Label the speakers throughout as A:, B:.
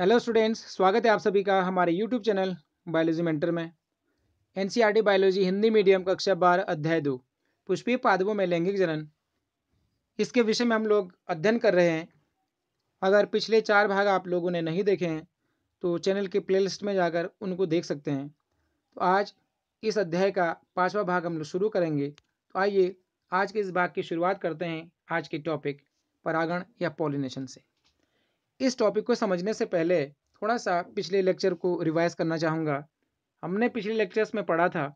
A: hello students स्वागत है आप सभी का हमारे यूट्यूब चैनल बायोलॉजी मेंटर में एनसीईआरटी बायोलॉजी हिंदी मीडियम कक्षा बार अध्याय दो पुष्पीय पादवों में लैंगिक जनन इसके विषय में हम लोग अध्ययन कर रहे हैं अगर पिछले चार भाग आप लोगों ने नहीं देखे हैं तो चैनल के प्ले में जाकर उनको देख सकते हैं तो आज इस अध्याय का पाँचवा भाग हम लोग शुरू करेंगे तो आइए आज के इस भाग की शुरुआत करते हैं आज के टॉपिक परागण या पॉलिनेशन से इस टॉपिक को समझने से पहले थोड़ा सा पिछले लेक्चर को रिवाइज करना चाहूँगा हमने पिछले लेक्चर्स में पढ़ा था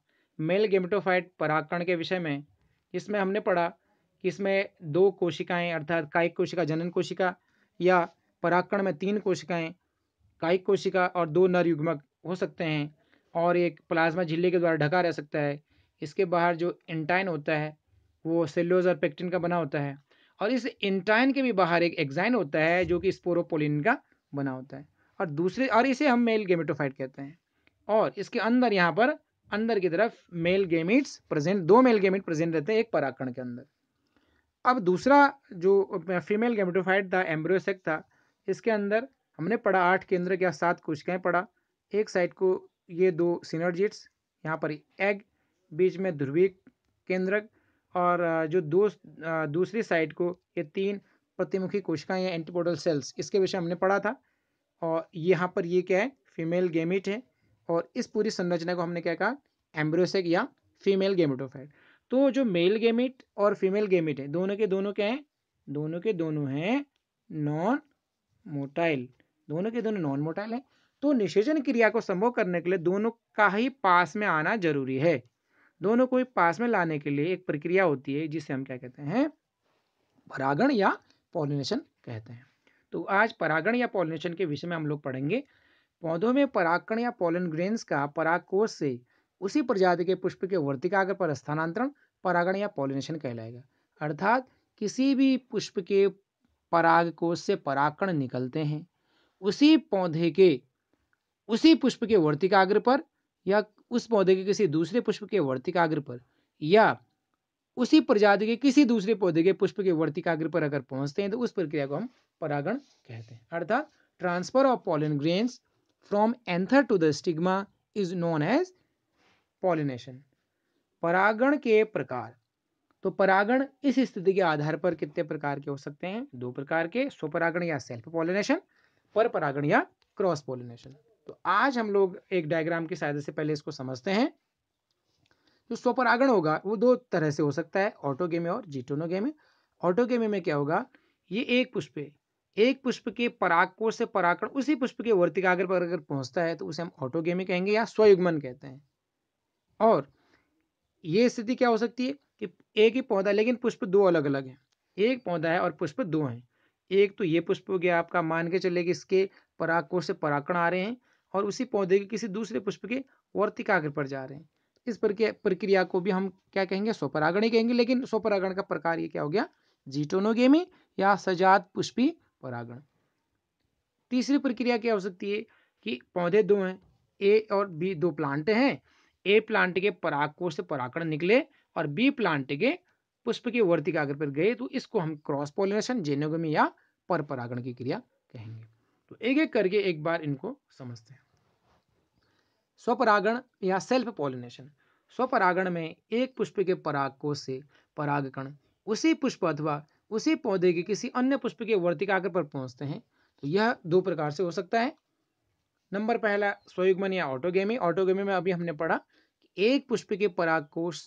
A: मेल गेमिटोफाइट परागकण के विषय में इसमें हमने पढ़ा कि इसमें दो कोशिकाएं अर्थात कायिक कोशिका जनन कोशिका या परागकण में तीन कोशिकाएं कायिक कोशिका और दो नर युग्मक हो सकते हैं और एक प्लाज्मा झिल्ली के द्वारा ढका रह सकता है इसके बाहर जो एंटाइन होता है वो सेल्योज और पेक्टिन का बना होता है और इस इंटाइन के भी बाहर एक एग्जाइन होता है जो कि स्पोरोपोलिन का बना होता है और दूसरे और इसे हम मेल गेमेटोफाइट कहते हैं और इसके अंदर यहाँ पर अंदर की तरफ मेल गेमिट्स प्रेजेंट दो मेल गेमिट प्रेजेंट रहते हैं एक पराकण के अंदर अब दूसरा जो फीमेल गेमेटोफाइट था एम्ब्रियोसेक था इसके अंदर हमने पढ़ा आठ केंद्र या सात कोशिकाएं पढ़ा एक साइड को ये दो सिनर्जिट्स यहाँ पर एग बीच में ध्रुवीय केंद्रक और जो दूस, दूसरी साइड को ये तीन प्रतिमुखी कोशिकाएं या एंटीपोडल सेल्स इसके विषय हमने पढ़ा था और यहाँ पर ये क्या है फीमेल गेमिट है और इस पूरी संरचना को हमने क्या कहा एम्ब्रोसेक या फीमेल गेमिटोफाइट तो जो मेल गेमिट और फीमेल गेमिट है दोनों के दोनों क्या हैं दोनों के दोनों हैं नॉन मोटाइल दोनों के दोनों नॉन मोटाइल हैं तो निषेचन क्रिया को संभव करने के लिए दोनों का ही पास में आना जरूरी है दोनों को एक पास में लाने के लिए एक प्रक्रिया होती है जिसे हम क्या कहते हैं परागण या पॉलिनेशन कहते हैं तो आज परागण या पॉलिनेशन के विषय में हम लोग पढ़ेंगे पौधों में परागण या पॉलिन ग्रेन्स का कोष से उसी प्रजाति के पुष्प के वर्तिकाग्र पर स्थानांतरण परागण या पॉलिनेशन कहलाएगा अर्थात किसी भी पुष्प के पराग कोष से परागण निकलते हैं उसी पौधे के उसी पुष्प के वर्तिकाग्र पर या उस पौधे के किसी दूसरे पुष्प के वर्तिकाग्र पर या उसी प्रजाति के किसी दूसरे पौधे के पुष्प के वर्तिकाग्र पर अगर पहुंचते हैं तो उस प्रक्रिया को हम परागण कहते हैं अर्थात transfer of pollen grains from anther to the stigma is known as pollination परागण के प्रकार तो परागण इस स्थिति के आधार पर कितने प्रकार के हो सकते हैं दो प्रकार के स्वपरागण या सेल्फ पॉलिनेशन पर परागण या क्रॉस पॉलिनेशन तो आज हम लोग एक डायग्राम की सहायता से पहले इसको समझते हैं जो स्वपरागण होगा वो दो तरह से हो सकता है ऑटोगेमे और जीटोनोगेमे ऑटोगेमे में क्या होगा ये एक पुष्प एक पुष्प के परागकोष से परागण उसी पुष्प के वर्तिकाग्र पर अगर पहुंचता है तो उसे हम ऑटोगेमी कहेंगे या स्वयुग्मन कहते हैं और ये स्थिति क्या हो सकती है कि एक ही पौधा लेकिन पुष्प दो अलग अलग हैं एक पौधा है और पुष्प दो हैं एक तो ये पुष्प हो गया आपका मान के चले कि इसके परागकोष से परागण आ रहे हैं और उसी पौधे के किसी दूसरे पुष्प के वर्तिकाग्र पर जा रहे हैं इस प्रक्रिया को भी हम क्या कहेंगे स्वपरागण ही कहेंगे लेकिन स्वपरागण का प्रकार ये क्या हो गया जीटोनोगेमी या सजात पुष्पी परागण तीसरी प्रक्रिया क्या हो सकती है कि पौधे दो हैं ए और बी दो प्लांट हैं ए प्लांट के परागकोष से परागण निकले और बी प्लांट के पुष्प के वर्तिकाग्र पर गए तो इसको हम क्रॉस पोलिनेशन जेनोगमी या परपरागण परागण की क्रिया कहेंगे तो एक एक करके एक बार इनको समझते हैं स्वपरागण या सेल्फ पॉलिनेशन स्वपरागण में एक पुष्प के परागकोश से परागकण उसी पुष्प अथवा उसी पौधे के किसी अन्य पुष्प के वर्तिकाग्र पर पहुंचते हैं तो यह दो प्रकार से हो सकता है नंबर पहला स्वयुग्मन या ऑटोगेमी ऑटोगेमी में अभी हमने पढ़ा कि एक पुष्प के परागकोश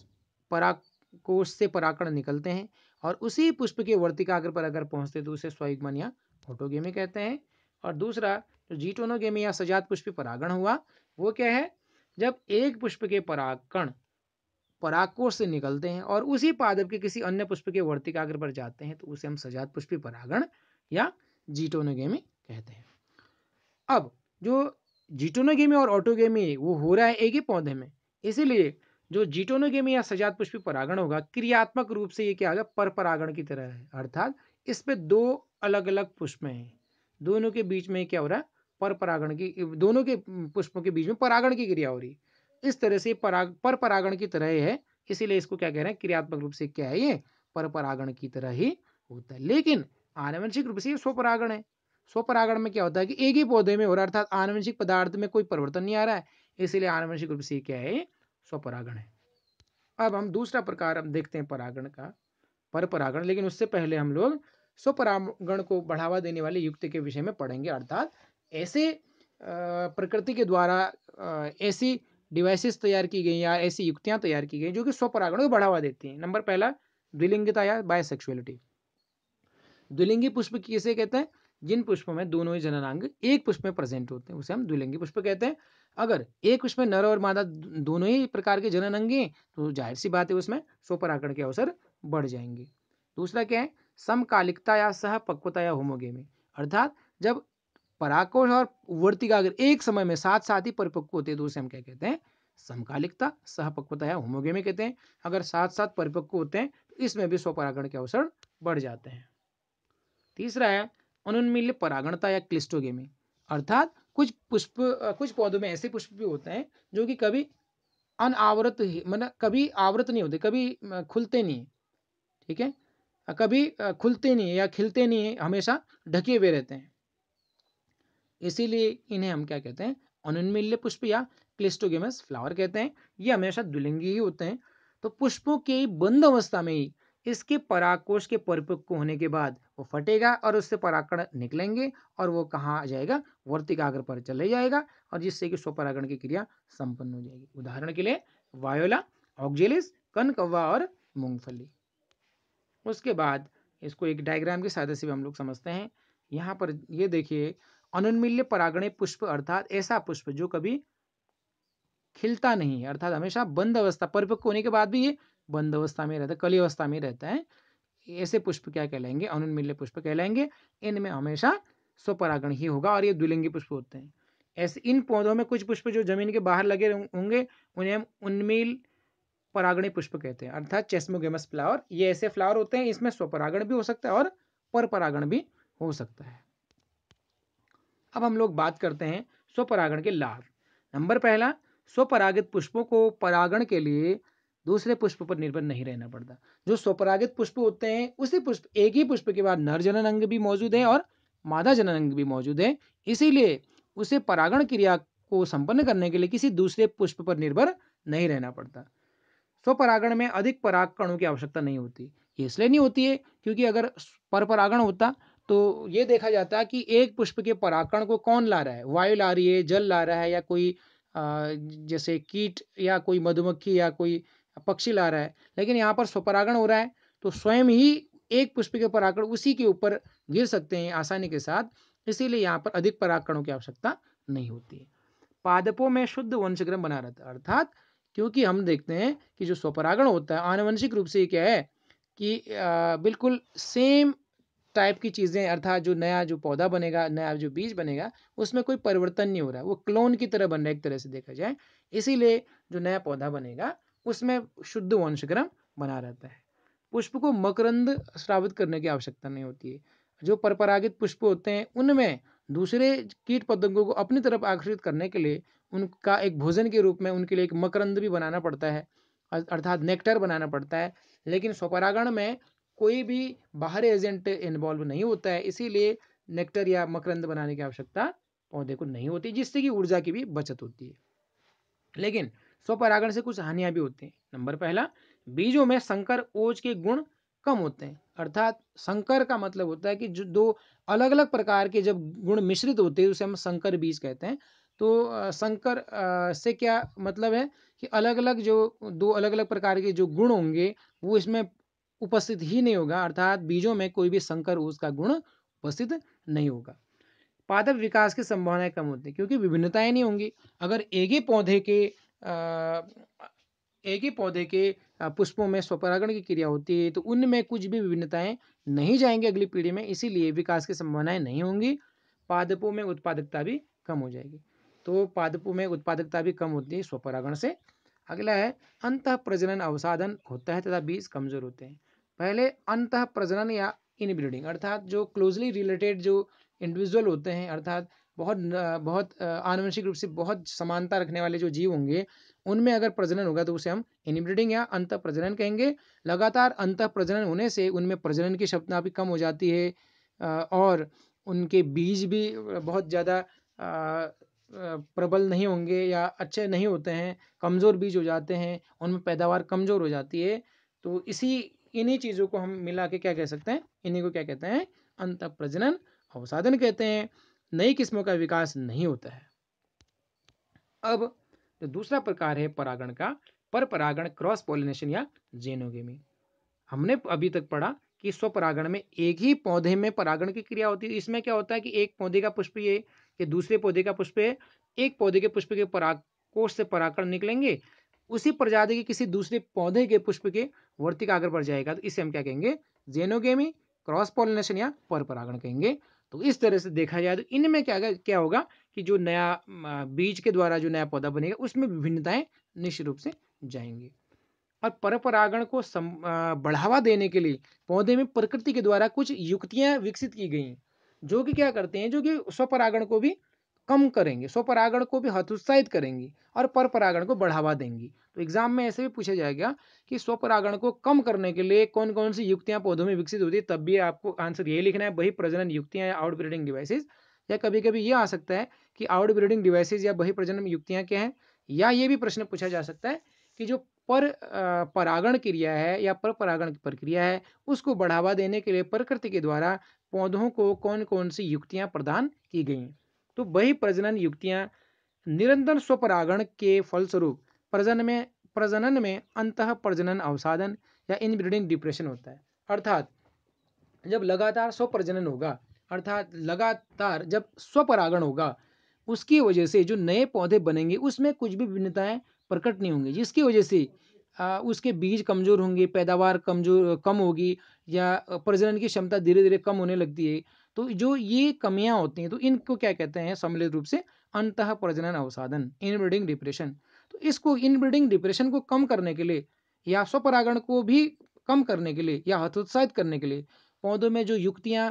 A: परागकोश से परागकण निकलते हैं और उसी पुष्प के वर्तिकाग्र पर अगर पहुंचते तो उसे स्वयुग्मन या ऑटोगेमी कहते हैं और दूसरा जो जीटोनोगेमिया सजात पुष्पी परागण हुआ वो क्या है जब एक पुष्प के परागण पराकोष से निकलते हैं और उसी पादप के किसी अन्य पुष्प के वर्तिकाग्र पर जाते हैं तो उसे हम सजात पुष्पी परागण या जीटोनोगेमी कहते हैं अब जो जीटोनोगेमी और ऑटोगेमी वो हो रहा है एक ही पौधे में इसीलिए जो जीटोनोगेमी या सजात पुष्पी परागण होगा क्रियात्मक रूप से ये क्या होगा पर परागण की तरह है अर्थात इस पे दो अलग अलग पुष्प हैं दोनों के बीच में क्या हो रहा है पर परागण की दोनों के पुष्पों के बीच में परागण की क्रिया हो रही है इस तरह से पराग पर परागण की तरह है इसीलिए इसको क्या कह रहे हैं क्रियात्मक रूप से क्या है ये पर परागण की तरह ही होता है लेकिन आनुवंशिक रूप से स्वपरागण है स्वपरागण में क्या होता है कि एक ही पौधे में हो रहा है अर्थात आनुवंशिक पदार्थ में कोई परिवर्तन नहीं आ रहा है इसीलिए आनुवंशिक रूप से क्या है स्वपरागण है अब हम दूसरा प्रकार हम देखते हैं परागण का पर परागण लेकिन उससे पहले हम लोग स्वपरागण को बढ़ावा देने वाले युक्ति के विषय में पढ़ेंगे अर्थात ऐसे प्रकृति के द्वारा ऐसी डिवाइसेस तैयार की गई या ऐसी युक्तियां तैयार की गई जो कि स्वपरागण को बढ़ावा देती हैं नंबर पहला द्विलिंगता या बायसेक्सुअलिटी द्विलिंगी पुष्प किसे कहते हैं जिन पुष्पों में दोनों ही जननांग एक पुष्प में प्रेजेंट होते हैं उसे हम द्विलिंगी पुष्प कहते हैं अगर एक पुष्प में नर और मादा दोनों ही प्रकार के जननांगी हैं तो जाहिर सी बात है उसमें स्वपरागण के अवसर बढ़ जाएंगे दूसरा क्या है समकालिकता या सहपक्वता या होमोगेमी अर्थात जब पराकोष और वर्तिका अगर एक समय में साथ साथ ही परिपक्व होते हैं तो उसे हम क्या कहते हैं समकालिकता सहपक्वता या होमोगेमी कहते हैं अगर साथ साथ परिपक्व होते हैं तो इसमें भी स्वपरागण के अवसर बढ़ जाते हैं तीसरा है अनुन्मिल्य परागणता या क्लिस्टोगेमी अर्थात कुछ पुष्प कुछ पौधों में ऐसे पुष्प भी होते हैं जो कि कभी अनावृत मतलब कभी आवृत नहीं होते कभी खुलते नहीं ठीक है कभी खुलते नहीं है या खिलते नहीं है हमेशा ढके हुए रहते हैं इसीलिए इन्हें हम क्या कहते हैं अनुन्मिल्य पुष्प या क्लिस्टोगेमस फ्लावर कहते हैं ये हमेशा दुलिंगी ही होते हैं तो पुष्पों के बंद अवस्था में ही इसके पराकोष के परिपक्व होने के बाद वो फटेगा और उससे पराकण निकलेंगे और वो कहाँ आ जाएगा वर्तिकाग्र पर चले जाएगा और जिससे कि स्वपरागण की क्रिया संपन्न हो जाएगी उदाहरण के लिए वायोला ऑक्जेलिस कनकवा और मूंगफली उसके बाद इसको एक डायग्राम की सहायता से भी हम लोग समझते हैं यहाँ पर ये देखिए अनुन्मील्य परागणे पुष्प अर्थात ऐसा पुष्प जो कभी खिलता नहीं है अर्थात हमेशा बंद अवस्था परिपक्व होने के बाद भी ये बंद अवस्था में रहता है कली अवस्था में रहता है ऐसे पुष्प क्या कहलाएंगे अनुन्मील्य पुष्प कहलाएंगे इनमें हमेशा स्वपरागण ही होगा और ये द्विलिंगी पुष्प होते हैं ऐसे इन पौधों में कुछ पुष्प जो जमीन के बाहर लगे होंगे उन्हें हम उन्मिल परागणी पुष्प कहते हैं अर्थात चेस्मोगेमस फ्लावर ये ऐसे फ्लावर होते हैं इसमें स्वपरागण भी हो सकता है और परपरागण भी हो सकता है अब हम लोग बात करते हैं स्वपरागण के लाभ नंबर पहला स्वपरागित पुष्पों को परागण के लिए दूसरे पुष्प पर निर्भर नहीं रहना पड़ता जो स्वपरागित पुष्प होते हैं उसी पुष्प एक ही पुष्प के बाद नर जनन अंग भी मौजूद है और मादा जनन अंग भी मौजूद है इसीलिए उसे परागण क्रिया को संपन्न करने के लिए किसी दूसरे पुष्प पर निर्भर नहीं रहना पड़ता स्वपरागण में अधिक पराग कणों की आवश्यकता नहीं होती ये इसलिए नहीं होती है क्योंकि अगर परपरागण होता तो ये देखा जाता है कि एक पुष्प के पराकण को कौन ला रहा है वायु ला रही है जल ला रहा है या कोई जैसे कीट या कोई मधुमक्खी या कोई पक्षी ला रहा है लेकिन यहाँ पर स्वपरागण हो रहा है तो स्वयं ही एक पुष्प के परागण उसी के ऊपर गिर सकते हैं आसानी के साथ इसीलिए यहाँ पर अधिक परागणों की आवश्यकता नहीं होती पादपों में शुद्ध वंशक्रम बना रहता है अर्थात क्योंकि हम देखते हैं कि जो स्वपरागण होता है आनुवंशिक रूप से ये क्या है कि आ, बिल्कुल सेम टाइप की चीज़ें अर्थात जो नया जो पौधा बनेगा नया जो बीज बनेगा उसमें कोई परिवर्तन नहीं हो रहा है वो क्लोन की तरह बन रहा है एक तरह से देखा जाए इसीलिए जो नया पौधा बनेगा उसमें शुद्ध वंशक्रम बना रहता है पुष्प को मकरंद श्रावित करने की आवश्यकता नहीं होती है जो परपरागित पुष्प होते हैं उनमें दूसरे कीट पतंगों को अपनी तरफ आकर्षित करने के लिए उनका एक भोजन के रूप में उनके लिए एक मकरंद भी बनाना पड़ता है अर्थात नेक्टर बनाना पड़ता है लेकिन स्वपरागण में कोई भी बाहरी एजेंट इन्वॉल्व नहीं होता है इसीलिए नेक्टर या मकरंद बनाने की आवश्यकता पौधे को नहीं होती जिससे कि ऊर्जा की भी बचत होती है लेकिन स्वपरागण से कुछ हानियाँ भी होती हैं नंबर पहला बीजों में संकर ओज के गुण कम होते हैं अर्थात संकर का मतलब होता है कि जो दो अलग अलग प्रकार के जब गुण मिश्रित होते हैं उसे हम संकर बीज कहते हैं तो संकर से क्या मतलब है कि अलग अलग जो दो अलग अलग प्रकार के जो गुण होंगे वो इसमें उपस्थित ही नहीं होगा अर्थात बीजों में कोई भी संकर उसका गुण उपस्थित नहीं होगा पादप विकास की संभावनाएं कम होती है क्योंकि विभिन्नताएं नहीं होंगी अगर एक ही पौधे के एक ही पौधे के पुष्पों में स्वपरागण की क्रिया होती है तो उनमें कुछ भी विभिन्नताएं नहीं जाएंगी अगली पीढ़ी में इसीलिए विकास की संभावनाएं नहीं होंगी पादपों में उत्पादकता भी कम हो जाएगी तो पादपों में उत्पादकता भी कम होती है स्वपरागण से अगला है अंत प्रजनन अवसाधन होता है तथा बीज कमजोर होते हैं पहले अंत प्रजनन या इनब्रीडिंग अर्थात जो क्लोजली रिलेटेड जो इंडिविजुअल होते हैं अर्थात बहुत बहुत आनुवंशिक रूप से बहुत समानता रखने वाले जो जीव होंगे उनमें अगर प्रजनन होगा तो उसे हम इनब्रीडिंग या अंत प्रजनन कहेंगे लगातार अंत प्रजनन होने से उनमें प्रजनन की क्षमता भी कम हो जाती है और उनके बीज भी बहुत ज़्यादा प्रबल नहीं होंगे या अच्छे नहीं होते हैं कमज़ोर बीज हो जाते हैं उनमें पैदावार कमज़ोर हो जाती है तो इसी इन्हीं चीज़ों को हम मिला के क्या कह सकते हैं इन्हीं को क्या कहते हैं अंत प्रजनन अवसाधन कहते हैं नई किस्मों का विकास नहीं होता है अब तो दूसरा प्रकार है परागण का पर परागण क्रॉस पोलिनेशन या जेनोगेमी हमने अभी तक पढ़ा कि स्वपरागण में एक ही पौधे में परागण की क्रिया होती है इसमें क्या होता है कि एक पौधे का पुष्प ये कि दूसरे पौधे का पुष्प है एक पौधे के पुष्प के पराग कोष से परागण निकलेंगे उसी प्रजाति के किसी दूसरे पौधे के पुष्प के वर्तिक आगर बढ़ जाएगा तो इसे हम क्या कहेंगे जेनोगेमी क्रॉस पोलिनेशन या पर परागण कहेंगे तो इस तरह से देखा जाए तो इनमें क्या क्या होगा कि जो नया बीज के द्वारा जो नया पौधा बनेगा उसमें विभिन्नताएं निश्चित रूप से जाएंगी और परपरागण को सम, बढ़ावा देने के लिए पौधे में प्रकृति के द्वारा कुछ युक्तियां विकसित की गई जो कि क्या करते हैं जो कि स्वपरागण को भी कम करेंगे स्वपरागण को भी हतोत्साहित करेंगी और पर परागण को बढ़ावा देंगी तो एग्जाम में ऐसे भी पूछा जाएगा कि स्वपरागण को कम करने के लिए कौन कौन सी युक्तियां पौधों में विकसित होती है तब भी आपको आंसर यही लिखना है वही प्रजनन युक्तियां या आउटब्रीडिंग डिवाइसेज या कभी कभी ये आ सकता है कि आउटब्रीडिंग डिवाइसेज या बही प्रजनन युक्तियाँ क्या हैं या ये भी प्रश्न पूछा जा सकता है कि जो पर परागण क्रिया है या पर परागण प्रक्रिया है उसको बढ़ावा देने के लिए प्रकृति के द्वारा पौधों को कौन कौन सी युक्तियाँ प्रदान की गई हैं तो वही प्रजनन युक्तियाँ निरंतर स्वपरागण के फलस्वरूप प्रजन में प्रजनन में अंत प्रजनन अवसाधन या इनब्रीडिंग डिप्रेशन होता है अर्थात जब लगातार स्वप्रजनन होगा अर्थात लगातार जब स्वपरागण होगा उसकी वजह से जो नए पौधे बनेंगे उसमें कुछ भी भिन्नताएं प्रकट नहीं होंगी जिसकी वजह से आ, उसके बीज कमज़ोर होंगे पैदावार कमजोर कम होगी या प्रजनन की क्षमता धीरे धीरे कम होने लगती है तो जो ये कमियां होती हैं तो इनको क्या कहते हैं सम्मिलित रूप से अंत प्रजनन अवसाधन इनब्रीडिंग डिप्रेशन तो इसको इनब्रीडिंग डिप्रेशन को कम करने के लिए या स्वपरागण को भी कम करने के लिए या हतोत्साहित करने के लिए पौधों में जो युक्तियाँ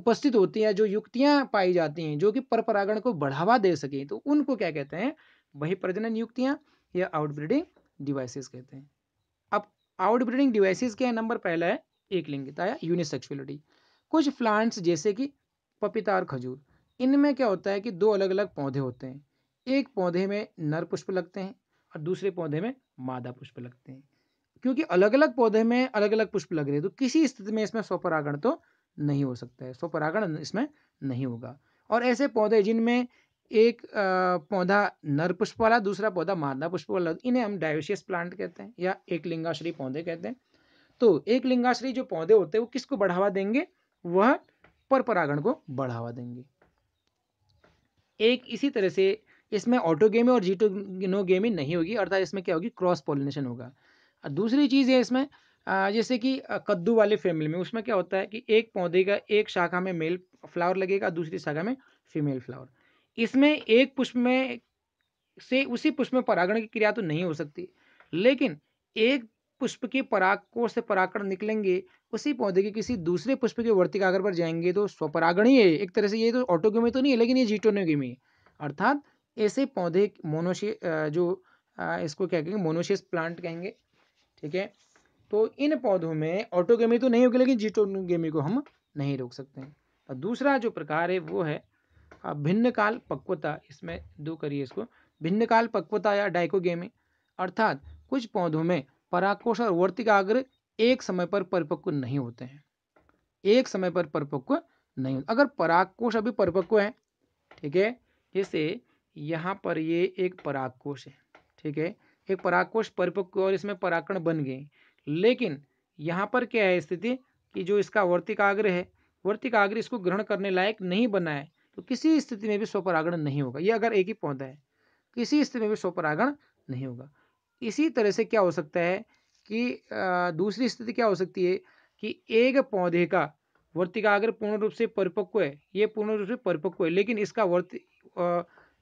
A: उपस्थित होती हैं जो युक्तियाँ पाई जाती हैं जो कि परपरागण को बढ़ावा दे सकें तो उनको क्या कहते हैं वही प्रजनन युक्तियाँ या आउटब्रीडिंग डिवाइसेस कहते हैं अब आउटब्रीडिंग डिवाइसेस क्या है नंबर पहला है एक लिंगता या यूनिसेक्सुअलिटी कुछ प्लांट्स जैसे कि पपीता और खजूर इनमें क्या होता है कि दो अलग अलग पौधे होते हैं एक पौधे में नर पुष्प लगते हैं और दूसरे पौधे में मादा पुष्प लगते हैं क्योंकि अलग अलग पौधे में अलग अलग पुष्प लग रहे हैं तो किसी स्थिति में इसमें स्वपरागण तो नहीं हो सकता है स्वपरागण इसमें नहीं होगा और ऐसे पौधे जिनमें एक पौधा नर पुष्प वाला दूसरा पौधा मादा पुष्प वाला इन्हें हम डायोशियस प्लांट कहते हैं या एक लिंगाश्री पौधे कहते हैं तो एक लिंगाश्री जो पौधे होते हैं वो किसको बढ़ावा देंगे वह पर परागण को बढ़ावा देंगे एक इसी तरह से इसमें ऑटोगेमी और जीटोगेमी नहीं होगी अर्थात इसमें क्या होगी क्रॉस पॉलिनेशन होगा दूसरी चीज़ है इसमें जैसे कि कद्दू वाले फैमिली में उसमें क्या होता है कि एक पौधे का एक शाखा में मेल फ्लावर लगेगा दूसरी शाखा में फीमेल फ्लावर इसमें एक पुष्प में से उसी पुष्प में परागण की क्रिया तो नहीं हो सकती लेकिन एक पुष्प के पराग कोष से परागण निकलेंगे उसी पौधे के किसी दूसरे पुष्प के वर्तिकाग्र पर जाएंगे तो स्वपरागण ही है एक तरह से ये तो ऑटोगेमी तो नहीं है लेकिन ये जीटोनोगेमी है अर्थात ऐसे पौधे मोनोशे जो इसको क्या कहेंगे मोनोशेस प्लांट कहेंगे ठीक है तो इन पौधों में ऑटोगेमी तो नहीं होगी लेकिन जीटोनोगेमी को हम नहीं रोक सकते हैं और दूसरा जो प्रकार है वो है भिन्न काल पक्वता इसमें दो करिए इसको भिन्न काल पक्वता या डाइकोगेमी अर्थात कुछ पौधों में पराकोश और वर्तिकाग्र एक समय पर परिपक्व नहीं होते हैं एक समय पर परिपक्व नहीं होते अगर पराकोश अभी परिपक्व है ठीक है जैसे यहाँ पर ये एक पराकोश है ठीक है एक पराकोश परिपक्व और इसमें पराकण बन गए लेकिन यहाँ पर क्या है स्थिति कि जो इसका वर्तिकाग्र है वर्तिकाग्र इसको ग्रहण करने लायक नहीं बना है तो किसी स्थिति में भी स्वपरागण नहीं होगा ये अगर एक ही पौधा है किसी स्थिति में भी स्वपरागण नहीं होगा इसी तरह से क्या हो सकता है कि दूसरी स्थिति क्या हो सकती है कि एक पौधे का वर्तिका अगर पूर्ण रूप से परिपक्व है ये पूर्ण रूप से परिपक्व है लेकिन इसका वर्त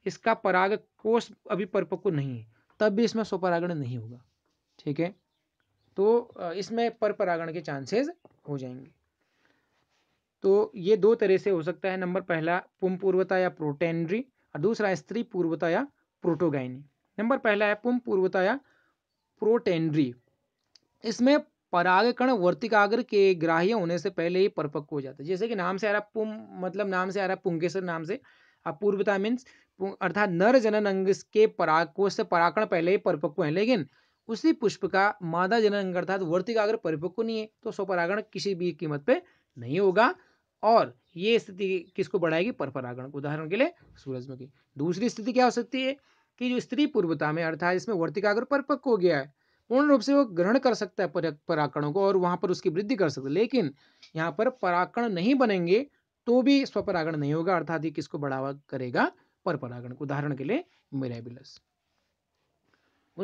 A: इसका पराग कोष अभी परिपक्व नहीं है तब भी इसमें स्वपरागण नहीं होगा ठीक है तो इसमें पर परागण के चांसेस हो जाएंगे तो ये दो तरह से हो सकता है नंबर पहला पुम पूर्वता या प्रोटेनरी और दूसरा स्त्री पूर्वता या प्रोटोगाइनी नंबर पहला है पुम पूर्वता या प्रोटेंड्री इसमें परागकण वर्तिकाग्र के ग्राह्य होने से पहले ही परिपक्व हो जाता है जैसे कि नाम से आ रहा पुम मतलब नाम से आ रहा पुंगेश्वर नाम से अपूर्वता मीन्स अर्थात नर जनन अंग के को से परागण पहले ही परिपक्व है लेकिन उसी पुष्प का मादा जनन अंग अर्थात वर्तिकाग्र परिपक्व नहीं है तो स्वपरागण किसी भी कीमत पे नहीं होगा और ये स्थिति किसको बढ़ाएगी परपरागण उदाहरण के लिए सूरजमुखी दूसरी स्थिति क्या हो सकती है कि जो स्त्री पूर्वता में अर्थात इसमें वर्तिकाग्र परिपक्व हो गया है पूर्ण रूप से वो ग्रहण कर सकता है पराकरणों को और वहां पर उसकी वृद्धि कर सकता है लेकिन यहाँ पर पराकरण नहीं बनेंगे तो भी स्वपरागण नहीं होगा अर्थात ये किसको बढ़ावा करेगा पर परागण को उदाहरण के लिए मेरेबिलस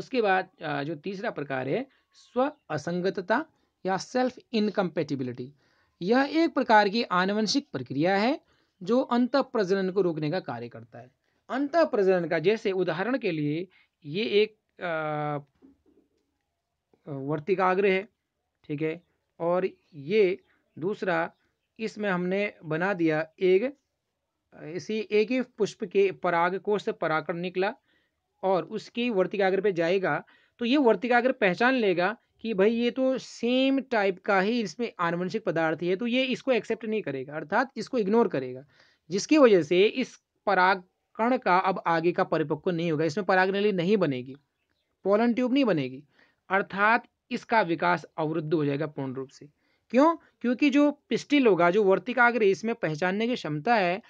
A: उसके बाद जो तीसरा प्रकार है स्व असंगतता या सेल्फ इनकम्पेटिबिलिटी यह एक प्रकार की आनुवंशिक प्रक्रिया है जो अंत प्रजनन को रोकने का कार्य करता है अंत प्रजनन का जैसे उदाहरण के लिए ये एक वर्तिकाग्र है ठीक है और ये दूसरा इसमें हमने बना दिया एक इसी एक ही पुष्प के पराग कोष से पराकर निकला और उसकी वर्तिकाग्र पे जाएगा तो ये वर्तिकाग्र पहचान लेगा कि भाई ये तो सेम टाइप का ही इसमें आनुवंशिक पदार्थ है तो ये इसको एक्सेप्ट नहीं करेगा अर्थात इसको इग्नोर करेगा जिसकी वजह से इस पराग कण का अब आगे का परिपक्व नहीं होगा इसमें परागनली नहीं बनेगी पोलन ट्यूब नहीं बनेगी अर्थात इसका विकास अवरुद्ध हो जाएगा पूर्ण रूप से क्यों क्योंकि जो पिस्टिल होगा जो वर्तिकाग्र इसमें पहचानने की क्षमता है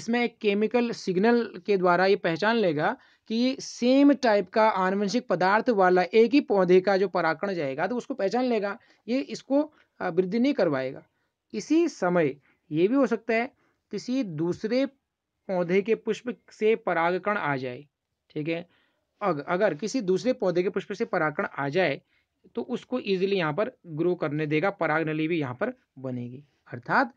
A: इसमें एक केमिकल सिग्नल के द्वारा ये पहचान लेगा कि ये सेम टाइप का आनुवंशिक पदार्थ वाला एक ही पौधे का जो पराकण जाएगा तो उसको पहचान लेगा ये इसको वृद्धि नहीं करवाएगा इसी समय ये भी हो सकता है किसी दूसरे पौधे के पुष्प से परागकण आ जाए ठीक है अग, अगर किसी दूसरे पौधे के पुष्प से परागकण आ जाए तो उसको इजिली यहाँ पर ग्रो करने देगा पराग नली भी यहाँ पर बनेगी अर्थात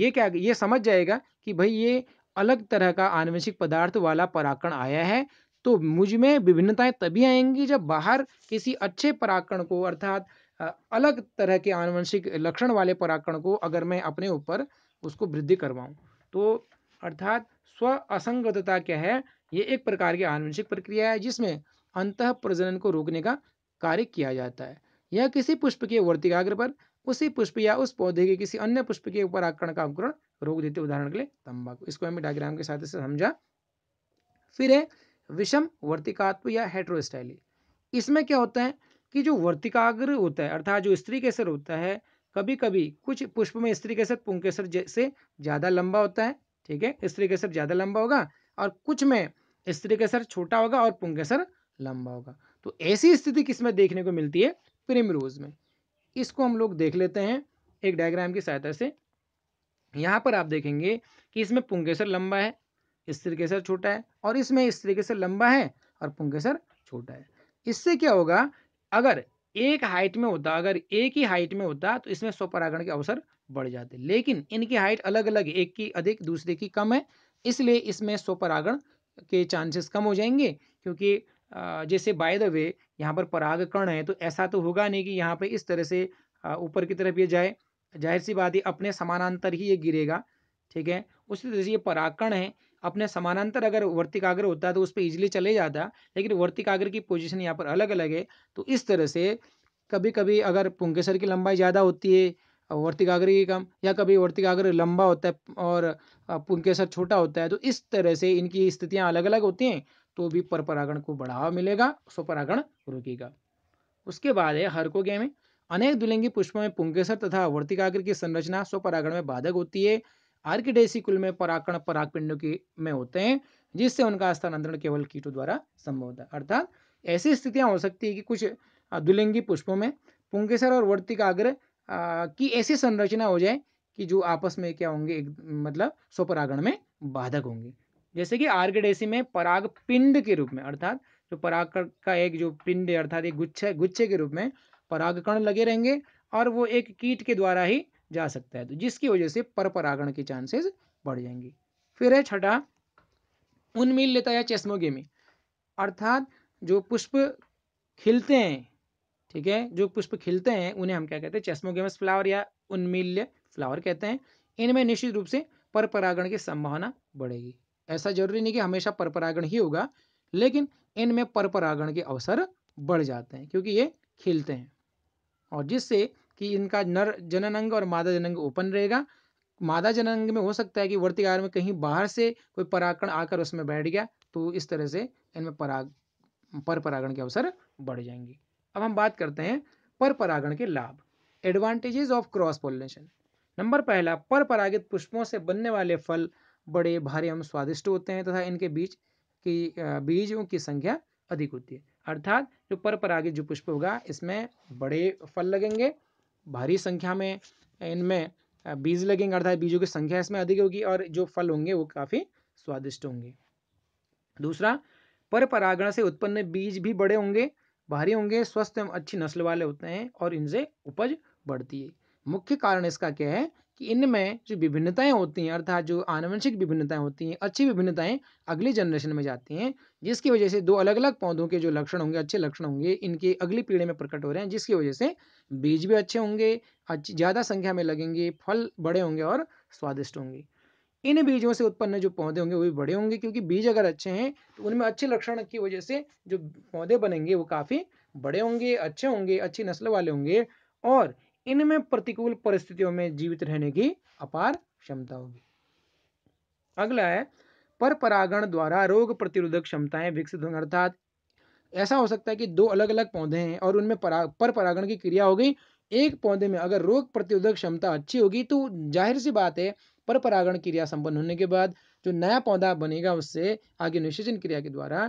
A: ये क्या ये समझ जाएगा कि भाई ये अलग तरह का आनुवंशिक पदार्थ वाला पराकण आया है तो मुझ में विभिन्नताएं तभी आएंगी जब बाहर किसी अच्छे पराकण को अर्थात अलग तरह के आनुवंशिक लक्षण वाले पराकण को अगर मैं अपने ऊपर उसको वृद्धि करवाऊँ तो अर्थात स्व असंगतता क्या है ये एक प्रकार की आनुवंशिक प्रक्रिया है जिसमें अंत प्रजनन को रोकने का कार्य किया जाता है यह किसी पुष्प के वर्तिकाग्र पर उसी पुष्प या उस पौधे के किसी अन्य पुष्प के ऊपर आकरण का अंकुरण रोक देते उदाहरण के लिए तंबाकू इसको हमें डायग्राम के साथ समझा फिर है विषम वर्तिकात्व या हेट्रोस्टाइली इसमें क्या होता है कि जो वर्तिकाग्र होता है अर्थात जो स्त्री केसर होता है कभी कभी कुछ पुष्प में स्त्री केसर पुंकेसर जैसे ज़्यादा लंबा होता है ठीक है स्त्री केसर ज़्यादा लंबा होगा और कुछ में स्त्री केसर छोटा होगा और पुंग केसर लंबा होगा तो ऐसी स्थिति किसमें देखने को मिलती है प्रिमरोज में इसको हम लोग देख लेते हैं एक डायग्राम की सहायता से यहाँ पर आप देखेंगे कि इसमें पुंगेसर लंबा है केसर छोटा है और इसमें केसर लंबा है और पुंगेसर छोटा है इससे क्या होगा अगर एक हाइट में होता अगर एक ही हाइट में होता तो इसमें स्वपरागण के अवसर बढ़ जाते लेकिन इनकी हाइट अलग अलग एक की अधिक दूसरे की कम है इसलिए इसमें सौ परागण के चांसेस कम हो जाएंगे क्योंकि जैसे बाय द वे यहाँ पर परागकण है तो ऐसा तो होगा नहीं कि यहाँ पर इस तरह से ऊपर की तरफ ये जाए जाहिर सी बात है अपने समानांतर ही ये गिरेगा ठीक है उसी तरह से ये परागकण है अपने समानांतर अगर वर्तिकाग्र होता है तो उस पर इजिली चले जाता लेकिन वर्तिकाग्र की पोजीशन यहाँ पर अलग अलग है तो इस तरह से कभी कभी अगर पुंकेसर की लंबाई ज़्यादा होती है वर्तिकाग्र ये काम या कभी वर्तिकाग्र लंबा होता है और पुंकेसर छोटा होता है तो इस तरह से इनकी स्थितियाँ अलग अलग होती हैं तो भी पर परागण को बढ़ावा मिलेगा स्वपरागण रुकेगा उसके बाद है हरकोगे में अनेक दुलिंगी पुष्पों में पुंकेसर तथा वर्तिकाग्र की संरचना स्वपरागण में बाधक होती है आर्किडेसी कुल में परागण परागपिंडों की में होते हैं जिससे उनका स्थानांतरण केवल कीटों द्वारा संभव होता है अर्थात ऐसी स्थितियां हो सकती है कि कुछ दुलिंगी पुष्पों में पुंकेसर और वर्तिकाग्र की ऐसी संरचना हो जाए कि जो आपस में क्या होंगे एक मतलब स्वपरागण में बाधक होंगे जैसे कि आर्गडेसी में पराग पिंड के रूप में अर्थात जो पराग का एक जो पिंड अर्थात एक गुच्छे गुच्छे के रूप में परागकण लगे रहेंगे और वो एक कीट के द्वारा ही जा सकता है तो जिसकी वजह से पर परागण के चांसेस बढ़ जाएंगे फिर है छठा उन्मील लेता है चश्मोगेमी अर्थात जो पुष्प खिलते हैं ठीक है जो पुष्प खिलते हैं उन्हें हम क्या कहते हैं चेस्मोगेमस फ्लावर या उन्मिल्य फ्लावर कहते हैं इनमें निश्चित रूप से पर परागण की संभावना बढ़ेगी ऐसा जरूरी नहीं कि हमेशा पर परागण ही होगा लेकिन इनमें पर परागण के अवसर बढ़ जाते हैं क्योंकि ये खिलते हैं और जिससे कि इनका नर अंग और मादा अंग ओपन रहेगा मादा अंग में हो सकता है कि वर्तिकार में कहीं बाहर से कोई परागण आकर उसमें बैठ गया तो इस तरह से इनमें पराग पर परागण के अवसर बढ़ जाएंगे अब हम बात करते हैं पर परागण के लाभ advantages of cross pollination number पहला पर परागित पुष्पों से बनने वाले फल बड़े भारी एवं स्वादिष्ट होते हैं तथा तो इनके बीज की बीजों की संख्या अधिक होती है अर्थात जो पर परागित जो पुष्प होगा इसमें बड़े फल लगेंगे भारी संख्या में इनमें बीज लगेंगे अर्थात बीजों की संख्या इसमें अधिक होगी और जो फल होंगे वो काफ़ी स्वादिष्ट होंगे दूसरा पर परागण से उत्पन्न बीज भी बड़े होंगे भारी होंगे स्वस्थ एवं अच्छी नस्ल वाले होते हैं और इनसे उपज बढ़ती है मुख्य कारण इसका क्या है कि इनमें जो विभिन्नताएं होती हैं अर्थात जो आनुवंशिक विभिन्नताएं होती हैं अच्छी विभिन्नताएं अगली जनरेशन में जाती हैं जिसकी वजह से दो अलग अलग पौधों के जो लक्षण होंगे अच्छे लक्षण होंगे इनके अगली पीढ़ी में प्रकट हो रहे हैं जिसकी वजह से बीज भी अच्छे होंगे अच्छी ज़्यादा संख्या में लगेंगे फल बड़े होंगे और स्वादिष्ट होंगे इन बीजों से उत्पन्न जो पौधे होंगे वो भी बड़े होंगे क्योंकि बीज अगर अच्छे हैं तो उनमें अच्छे लक्षण की वजह से जो पौधे बनेंगे वो काफ़ी बड़े होंगे अच्छे होंगे अच्छी नस्ल वाले होंगे और इनमें प्रतिकूल परिस्थितियों में जीवित रहने की अपार क्षमता होगी अगला है पर परागण द्वारा रोग प्रतिरोधक क्षमताएं विकसित होंगी अर्थात ऐसा हो सकता है कि दो अलग अलग पौधे हैं और उनमें पर परागण की क्रिया हो गई एक पौधे में अगर रोग प्रतिरोधक क्षमता अच्छी होगी तो जाहिर सी बात है पर परागण क्रिया संपन्न होने के बाद जो नया पौधा बनेगा उससे आगे निषेचन क्रिया के द्वारा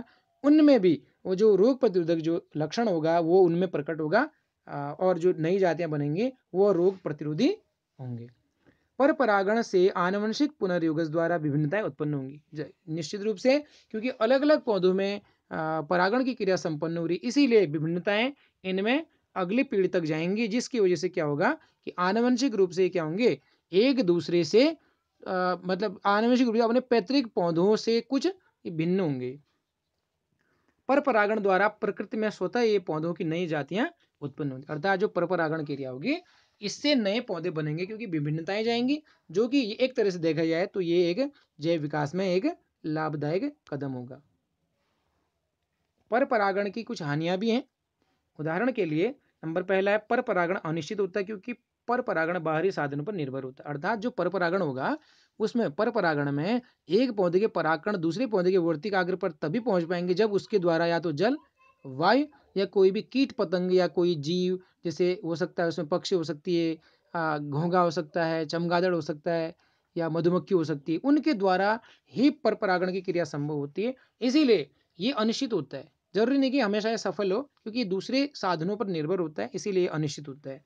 A: उनमें भी वो जो रोग प्रतिरोधक जो लक्षण होगा वो उनमें प्रकट होगा और जो नई जातियां बनेंगी वो रोग प्रतिरोधी होंगे पर परागण से आनुवंशिक पुनर्योग द्वारा विभिन्नताएं उत्पन्न होंगी निश्चित रूप से क्योंकि अलग अलग पौधों में परागण की क्रिया संपन्न हो रही इसीलिए विभिन्नताएं इनमें अगली पीढ़ी तक जाएंगी जिसकी वजह से क्या होगा कि आनुवंशिक रूप से क्या होंगे एक दूसरे से मतलब आनुवंशिक रूप से अपने पैतृक पौधों से कुछ भिन्न होंगे पर परागण द्वारा प्रकृति में स्वतः ये पौधों की नई जातियां उत्पन्न होंगी अर्थात जो परपरागण क्रिया होगी इससे नए पौधे बनेंगे क्योंकि विभिन्नताएं जाएंगी जो कि एक तरह से देखा जाए तो ये एक जैव विकास में एक लाभदायक कदम होगा पर परागण की कुछ हानियां भी हैं उदाहरण के लिए नंबर पहला है पर परागण अनिश्चित होता है क्योंकि पर परागण बाहरी साधन पर निर्भर होता है अर्थात जो पर परागण होगा उसमें पर परागण में एक पौधे के परागण दूसरे पौधे के वर्तिक आग्र पर तभी पहुंच पाएंगे जब उसके द्वारा या तो जल वायु या कोई भी कीट पतंग या कोई जीव जैसे हो सकता है उसमें पक्षी हो सकती है घोंगा हो सकता है चमगादड़ हो सकता है या मधुमक्खी हो सकती है उनके द्वारा ही पर परागण की क्रिया संभव होती है इसीलिए ये अनिश्चित होता है जरूरी नहीं कि हमेशा यह सफल हो क्योंकि दूसरे साधनों पर निर्भर होता है इसीलिए अनिश्चित होता है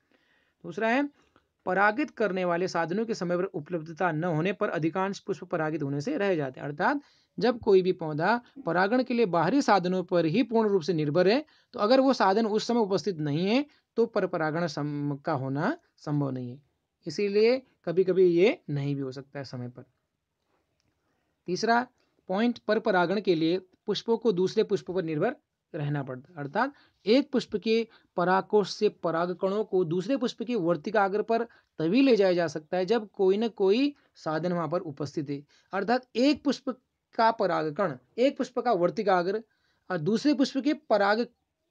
A: दूसरा है परागित करने वाले साधनों के समय पर उपलब्धता न होने पर अधिकांश पुष्प परागित होने से रह जाते हैं अर्थात जब कोई भी पौधा परागण के लिए बाहरी साधनों पर ही पूर्ण रूप से निर्भर है तो अगर वो साधन उस समय उपस्थित नहीं है तो पर परागण का होना संभव नहीं है इसीलिए कभी कभी ये नहीं भी हो सकता है समय पर तीसरा पॉइंट पर परागण के लिए पुष्पों को दूसरे पुष्पों पर निर्भर रहना पड़ता है अर्थात एक पुष्प के पराकोष से परागकणों को दूसरे पुष्प के वर्तिकाग्र पर तभी ले जाया जा सकता है जब कोई न कोई साधन वहां पर उपस्थित है अर्थात एक पुष्प का परागकण एक पुष्प का वर्तिकाग्र और दूसरे पुष्प के पराग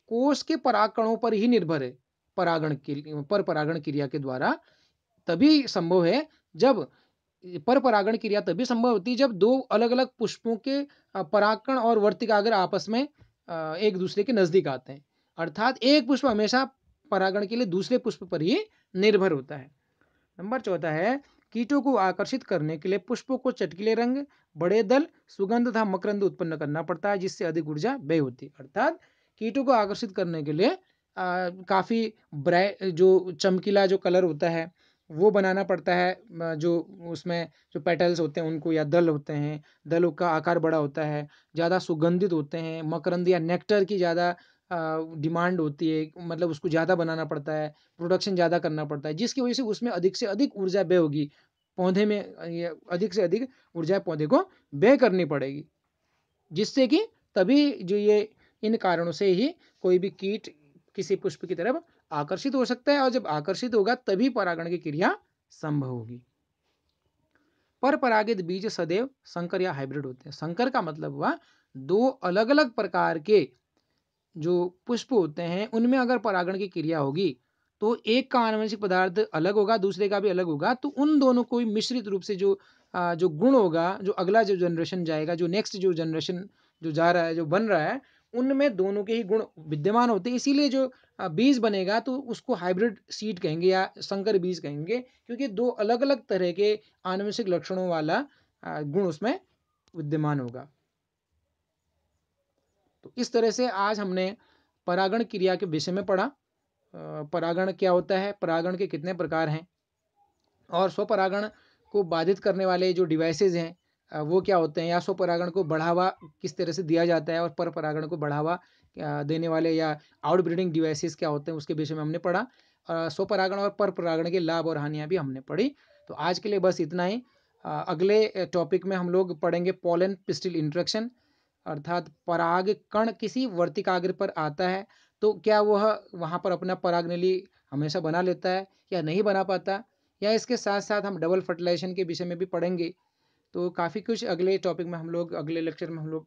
A: कोष के परागकणों पर ही निर्भर है परागण पर परागण क्रिया के द्वारा तभी संभव है जब पर परागण क्रिया तभी संभव होती है जब दो अलग अलग पुष्पों के परागकण और वर्तिकाग्र आपस में एक दूसरे के नज़दीक आते हैं अर्थात एक पुष्प हमेशा परागण के लिए दूसरे पुष्प पर ही निर्भर होता है नंबर चौथा है कीटों को आकर्षित करने के लिए पुष्पों को चटकीले रंग बड़े दल सुगंध तथा मकरंद उत्पन्न करना पड़ता है जिससे अधिक ऊर्जा व्यय होती है अर्थात कीटों को आकर्षित करने के लिए काफ़ी ब्राइट जो चमकीला जो कलर होता है वो बनाना पड़ता है जो उसमें जो पेटल्स होते हैं उनको या दल होते हैं दलों का आकार बड़ा होता है ज़्यादा सुगंधित होते हैं मकरंद या नेक्टर की ज़्यादा डिमांड होती है मतलब उसको ज़्यादा बनाना पड़ता है प्रोडक्शन ज़्यादा करना पड़ता है जिसकी वजह से उसमें अधिक से अधिक ऊर्जा व्यय होगी पौधे में अधिक से अधिक ऊर्जा पौधे को व्यय करनी पड़ेगी जिससे कि तभी जो ये इन कारणों से ही कोई भी कीट किसी पुष्प की तरफ आकर्षित हो सकता है और जब आकर्षित होगा तभी परागण की क्रिया संभव होगी पर परागित बीज सदैव संकर या हाइब्रिड होते हैं संकर का मतलब हुआ दो अलग अलग प्रकार के जो पुष्प होते हैं उनमें अगर परागण की क्रिया होगी तो एक का आनुवंशिक पदार्थ अलग होगा दूसरे का भी अलग होगा तो उन दोनों को मिश्रित रूप से जो जो गुण होगा जो अगला जो जनरेशन जाएगा जो नेक्स्ट जो जनरेशन जो जा रहा है जो बन रहा है उनमें दोनों के ही गुण विद्यमान होते हैं इसीलिए जो हाँ, बीज बनेगा तो उसको हाइब्रिड सीड कहेंगे या संकर बीज कहेंगे क्योंकि दो अलग अलग तरह के आनुवंशिक लक्षणों वाला गुण उसमें विद्यमान होगा तो इस तरह से आज हमने परागण क्रिया के विषय में पढ़ा परागण क्या होता है परागण के कितने प्रकार हैं और स्वपरागण को बाधित करने वाले जो डिवाइसेज हैं वो क्या होते हैं या स्वपरागण को बढ़ावा किस तरह से दिया जाता है और पर परागण को बढ़ावा देने वाले या आउटब्रीडिंग डिवाइसेस क्या होते हैं उसके विषय में हमने पढ़ा स्वपरागण और पर परागण के लाभ और हानियाँ भी हमने पढ़ी तो आज के लिए बस इतना ही अगले टॉपिक में हम लोग पढ़ेंगे पॉलन पिस्टिल इंट्रक्शन अर्थात पराग कण किसी वर्तिकाग्र पर आता है तो क्या वह वहाँ पर अपना पराग नली हमेशा बना लेता है या नहीं बना पाता या इसके साथ साथ हम डबल फर्टिलाइजेशन के विषय में भी पढ़ेंगे तो काफ़ी कुछ अगले टॉपिक में हम लोग अगले लेक्चर में हम लोग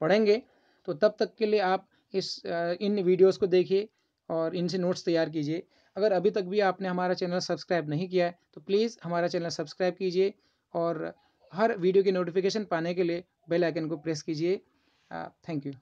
A: पढ़ेंगे तो तब तक के लिए आप इस इन वीडियोस को देखिए और इनसे नोट्स तैयार कीजिए अगर अभी तक भी आपने हमारा चैनल सब्सक्राइब नहीं किया है तो प्लीज़ हमारा चैनल सब्सक्राइब कीजिए और हर वीडियो की नोटिफिकेशन पाने के लिए बेल आइकन को प्रेस कीजिए थैंक यू